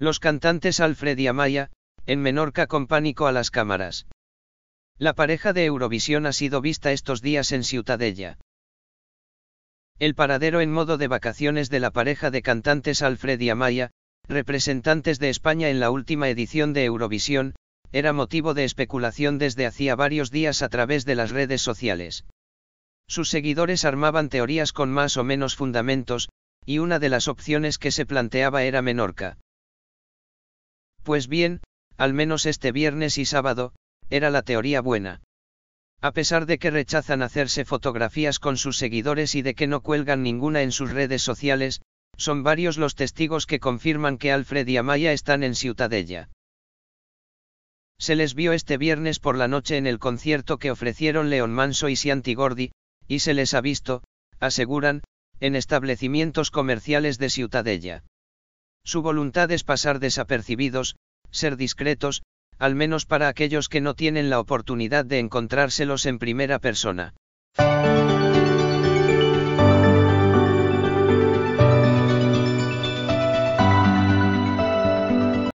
Los cantantes Alfred y Amaya, en Menorca con pánico a las cámaras. La pareja de Eurovisión ha sido vista estos días en Ciutadella. El paradero en modo de vacaciones de la pareja de cantantes Alfred y Amaya, representantes de España en la última edición de Eurovisión, era motivo de especulación desde hacía varios días a través de las redes sociales. Sus seguidores armaban teorías con más o menos fundamentos, y una de las opciones que se planteaba era Menorca. Pues bien, al menos este viernes y sábado, era la teoría buena. A pesar de que rechazan hacerse fotografías con sus seguidores y de que no cuelgan ninguna en sus redes sociales, son varios los testigos que confirman que Alfred y Amaya están en Ciutadella. Se les vio este viernes por la noche en el concierto que ofrecieron León Manso y Santi Gordi, y se les ha visto, aseguran, en establecimientos comerciales de Ciutadella. Su voluntad es pasar desapercibidos, ser discretos, al menos para aquellos que no tienen la oportunidad de encontrárselos en primera persona.